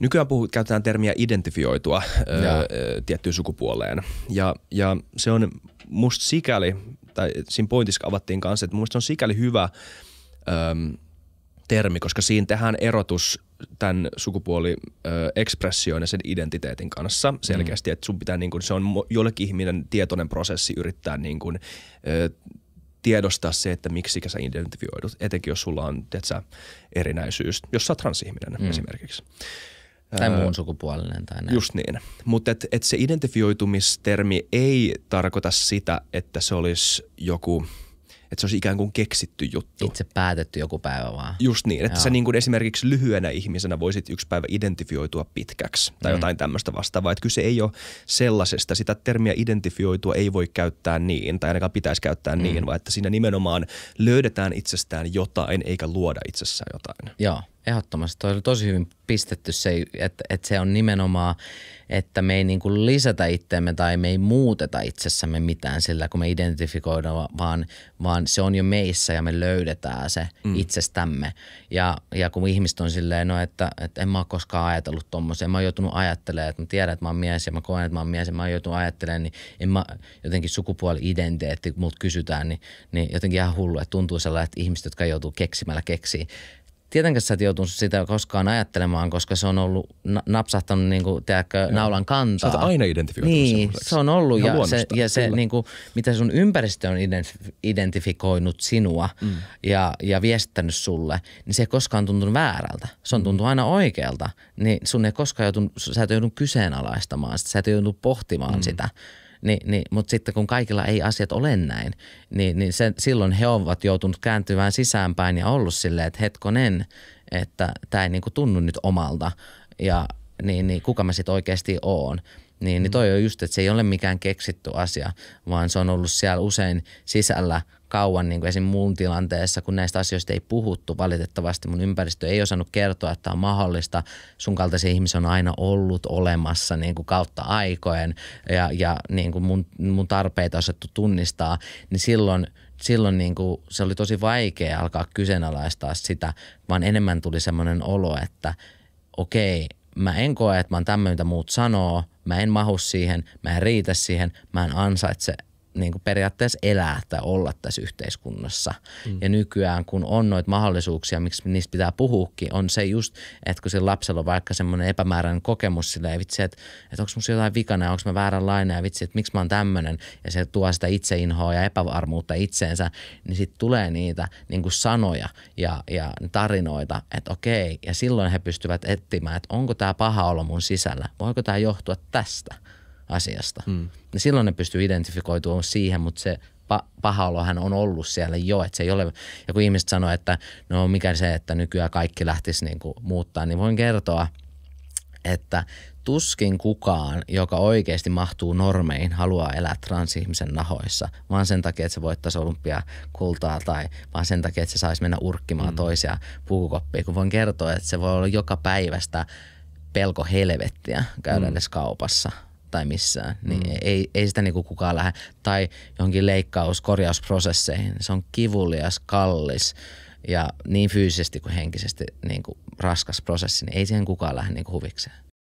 Nykyään puhut, käytetään termiä identifioitua ö, ö, tiettyyn sukupuoleen. Ja, ja se on musta sikäli, tai siinä pointissa avattiin kanssa, että musta se on sikäli hyvä ö, termi, koska siinä tehdään erotus tämän sukupuoliekspression ja sen identiteetin kanssa selkeästi, mm. että sun pitää, niin kun, se on jollekin ihminen tietoinen prosessi yrittää niin kun, ö, tiedostaa se, että miksi sä identifioidut, etenkin jos sulla on tiedätkö, erinäisyys, jos sä oot transihminen mm. esimerkiksi. Tai muun sukupuolinen tai näin. Just niin. Mutta et, et se identifioitumistermi ei tarkoita sitä, että se olisi joku, että se olisi ikään kuin keksitty juttu. Itse päätetty joku päivä vaan. Just niin, että Joo. sä niin kuin esimerkiksi lyhyenä ihmisenä voisit yksi päivä identifioitua pitkäksi tai mm. jotain tämmöistä vastaavaa. Että kyse ei ole sellaisesta, sitä termiä identifioitua ei voi käyttää niin tai ainakaan pitäisi käyttää mm. niin, vaan että siinä nimenomaan löydetään itsestään jotain eikä luoda itsessään jotain. Joo. Ehdottomasti. Toi oli tosi hyvin pistetty se, että, että se on nimenomaan, että me ei niin kuin lisätä itseämme tai me ei muuteta itsessämme mitään sillä, kun me identifikoidaan, vaan, vaan se on jo meissä ja me löydetään se mm. itsestämme. Ja, ja kun ihmiset on silleen, no että, että en mä ole koskaan ajatellut tommoisen, mä oon joutunut ajattelemaan, että mä tiedän, että mä oon mies ja mä koen, että mä oon mies ja mä oon joutunut ajattelemaan, niin en mä jotenkin sukupuoli-identiteetti, kun multa kysytään, niin, niin jotenkin ihan hullu, että tuntuu sellainen, että ihmiset, jotka joutuu keksimällä keksiä tietenkään sä et joutunut sitä koskaan ajattelemaan, koska se on ollut na- napsahtanut niin kuin, tiedätkö, no. naulan kantaa. Sä aina identifioitunut Niin, se on ollut Ja, ja, se, ja se, niin kuin, mitä sun ympäristö on identifikoinut sinua mm. ja, ja viestittänyt sulle, niin se ei koskaan tuntunut väärältä. Se on mm. tuntunut aina oikealta. Niin sun ei koskaan joutunut, sä et joutunut kyseenalaistamaan sitä, sä et joutunut pohtimaan mm. sitä. Niin, niin, mutta sitten kun kaikilla ei asiat ole näin, niin, niin se, silloin he ovat joutunut kääntymään sisäänpäin ja ollut silleen, että hetkonen, että tämä ei niinku tunnu nyt omalta ja niin, niin kuka mä sitten oikeasti oon. Niin, niin mm. toi on just, että se ei ole mikään keksitty asia, vaan se on ollut siellä usein sisällä kauan niin kuin esim. mun tilanteessa, kun näistä asioista ei puhuttu valitettavasti. Mun ympäristö ei osannut kertoa, että on mahdollista. Sun kaltaisia ihmisiä on aina ollut olemassa niin kuin kautta aikojen ja, ja niin kuin mun, mun tarpeita osattu tunnistaa, niin silloin – silloin niin kuin, se oli tosi vaikea alkaa kyseenalaistaa sitä, vaan enemmän tuli semmoinen olo, että okei, mä en koe, että mä oon tämmöinen, mitä muut sanoo, mä en mahu siihen, mä en riitä siihen, mä en ansaitse niin kuin periaatteessa elää tai olla tässä yhteiskunnassa. Mm. Ja nykyään, kun on noita mahdollisuuksia, miksi niistä pitää puhuukin, on se just, että kun sillä lapsella on vaikka semmoinen epämääräinen kokemus silleen, vitsi, että, että onko mun jotain vikana, onko mä vääränlainen ja vitsi, että miksi mä oon tämmöinen. Ja se tuo sitä itseinhoa ja epävarmuutta itseensä, niin sitten tulee niitä niin kuin sanoja ja, ja tarinoita, että okei. Ja silloin he pystyvät etsimään, että onko tämä paha olo mun sisällä, voiko tämä johtua tästä – asiasta. Mm. Niin silloin ne pystyy identifikoitumaan siihen, mutta se pa- paha olohan on ollut siellä jo, että se ei ole, ja kun ihmiset sanoo, että no mikä se, että nykyään kaikki lähtisi niin kuin muuttaa, niin voin kertoa, että tuskin kukaan, joka oikeasti mahtuu normeihin, haluaa elää transihmisen nahoissa, vaan sen takia, että se voittaisi olympia kultaa tai vaan sen takia, että se saisi mennä urkkimaan mm. toisia puukukoppia. kun voin kertoa, että se voi olla joka päivästä pelko helvettiä käydä mm. edes kaupassa – tai missään, niin mm. ei, ei sitä niinku kukaan lähde. Tai johonkin leikkaus-korjausprosesseihin. Se on kivulias, kallis ja niin fyysisesti kuin henkisesti niin kuin raskas prosessi, niin ei siihen kukaan lähde niin kuin huvikseen.